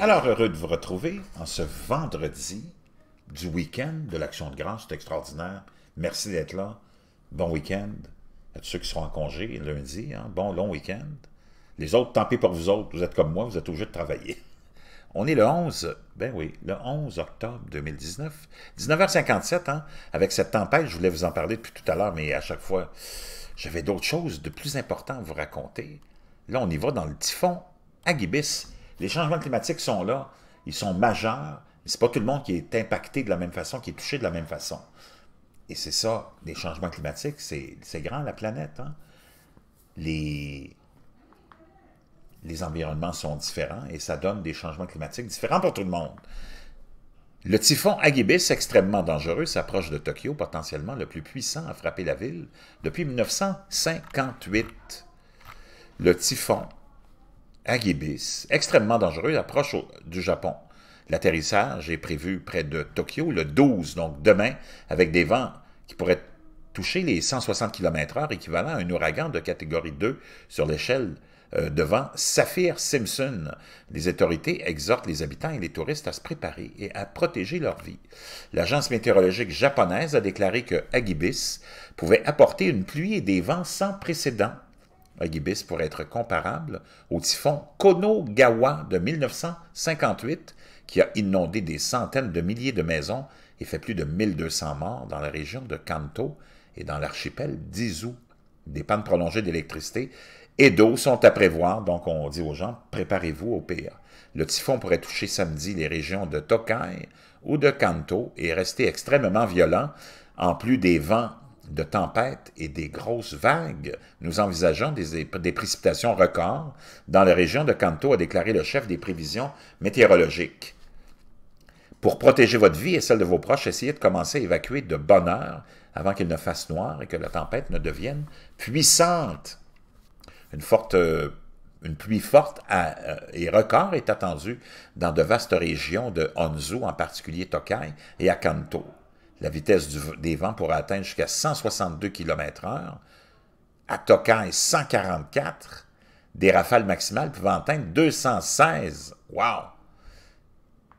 Alors, heureux de vous retrouver en ce vendredi du week-end de l'Action de grâce. C'est extraordinaire. Merci d'être là. Bon week-end. À tous ceux qui seront en congé lundi, hein? bon long week-end. Les autres, tant pis pour vous autres. Vous êtes comme moi, vous êtes obligés de travailler. On est le 11, ben oui, le 11 octobre 2019, 19h57, hein, avec cette tempête, je voulais vous en parler depuis tout à l'heure, mais à chaque fois, j'avais d'autres choses de plus importantes à vous raconter. Là, on y va dans le typhon Agibis les changements climatiques sont là, ils sont majeurs, mais ce n'est pas tout le monde qui est impacté de la même façon, qui est touché de la même façon. Et c'est ça, les changements climatiques, c'est grand, la planète. Hein. Les, les environnements sont différents et ça donne des changements climatiques différents pour tout le monde. Le typhon Agibis, extrêmement dangereux, s'approche de Tokyo, potentiellement le plus puissant à frapper la ville depuis 1958. Le typhon Agibis, extrêmement dangereux, approche du Japon. L'atterrissage est prévu près de Tokyo le 12, donc demain, avec des vents qui pourraient toucher les 160 km/h, équivalent à un ouragan de catégorie 2 sur l'échelle euh, de vent Saphir-Simpson. Les autorités exhortent les habitants et les touristes à se préparer et à protéger leur vie. L'agence météorologique japonaise a déclaré que Agibis pouvait apporter une pluie et des vents sans précédent Agibis pour être comparable au typhon Konogawa de 1958 qui a inondé des centaines de milliers de maisons et fait plus de 1200 morts dans la région de Kanto et dans l'archipel d'Izu. Des pannes prolongées d'électricité et d'eau sont à prévoir, donc on dit aux gens, préparez-vous au pire. Le typhon pourrait toucher samedi les régions de Tokai ou de Kanto et rester extrêmement violent, en plus des vents de tempêtes et des grosses vagues. Nous envisageons des, précipitations records dans la région de Kanto, a déclaré le chef des prévisions météorologiques. Pour protéger votre vie et celle de vos proches, essayez de commencer à évacuer de bonne heure avant qu'il ne fasse noir et que la tempête ne devienne puissante. Une forte euh, une pluie forte euh, et record est attendue dans de vastes régions de Honzu, en particulier Tokai et à Kanto la vitesse des vents pourra atteindre jusqu'à 162 km h. À Tokai, 144. Des rafales maximales pouvant atteindre 216. Wow!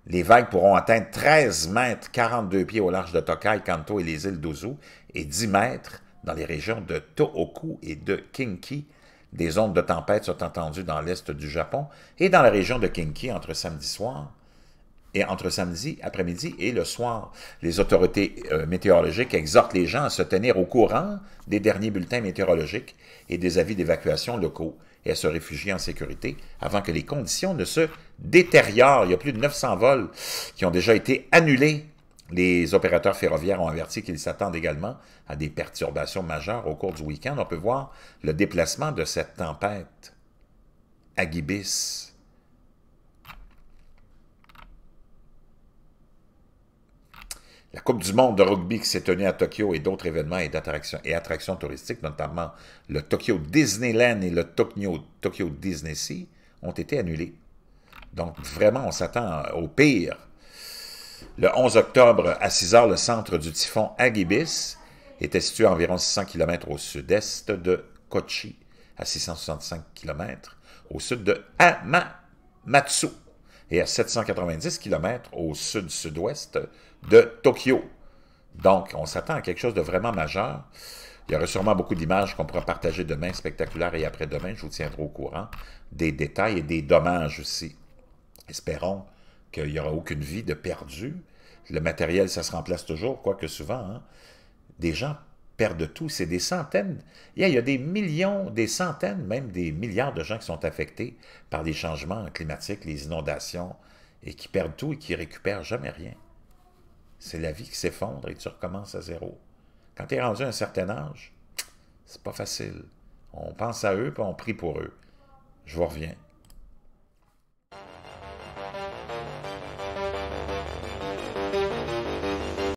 Les vagues pourront atteindre 13 mètres 42 pieds au large de Tokai, Kanto et les îles d'Ozu et 10 mètres dans les régions de Tohoku et de Kinki. Des ondes de tempête sont entendues dans l'est du Japon et dans la région de Kinki entre samedi soir et entre samedi après-midi et le soir. Les autorités euh, météorologiques exhortent les gens à se tenir au courant des derniers bulletins météorologiques et des avis d'évacuation locaux et à se réfugier en sécurité avant que les conditions ne se détériorent. Il y a plus de 900 vols qui ont déjà été annulés. Les opérateurs ferroviaires ont averti qu'ils s'attendent également à des perturbations majeures au cours du week-end. On peut voir le déplacement de cette tempête. à Gibis. La Coupe du monde de rugby qui s'est tenue à Tokyo et d'autres événements et attractions, touristiques, notamment le Tokyo Disneyland et le Tokyo, Disney Sea, ont été annulés. Donc vraiment, on s'attend au pire. Le 11 octobre, à 6 heures, le centre du typhon Agibis était situé à environ 600 km au sud-est de Kochi, à 665 km au sud de Hamamatsu et à 790 km au sud-sud-ouest de Tokyo. Donc, on s'attend à quelque chose de vraiment majeur. Il y aura sûrement beaucoup d'images qu'on pourra partager demain, spectaculaires, et après-demain, je vous tiendrai au courant des détails et des dommages aussi. Espérons qu'il n'y aura aucune vie de perdue. Le matériel, ça se remplace toujours, quoique souvent. Hein. Des gens perdent tout. C'est des centaines, il y, a, des millions, des centaines, même des milliards de gens qui sont affectés par les changements climatiques, les inondations, et qui perdent tout et qui récupèrent jamais rien. C'est la vie qui s'effondre et tu recommences à zéro. Quand tu es rendu à un certain âge, c'est pas facile. On pense à eux, puis on prie pour eux. Je vous reviens.